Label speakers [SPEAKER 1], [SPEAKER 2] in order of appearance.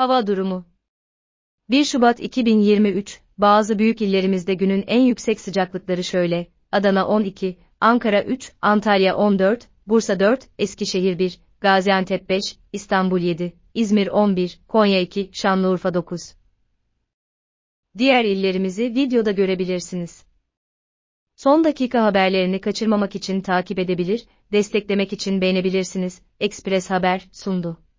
[SPEAKER 1] Hava durumu 1 Şubat 2023, bazı büyük illerimizde günün en yüksek sıcaklıkları şöyle, Adana 12, Ankara 3, Antalya 14, Bursa 4, Eskişehir 1, Gaziantep 5, İstanbul 7, İzmir 11, Konya 2, Şanlıurfa 9. Diğer illerimizi videoda görebilirsiniz. Son dakika haberlerini kaçırmamak için takip edebilir, desteklemek için beğenebilirsiniz. Express Haber sundu.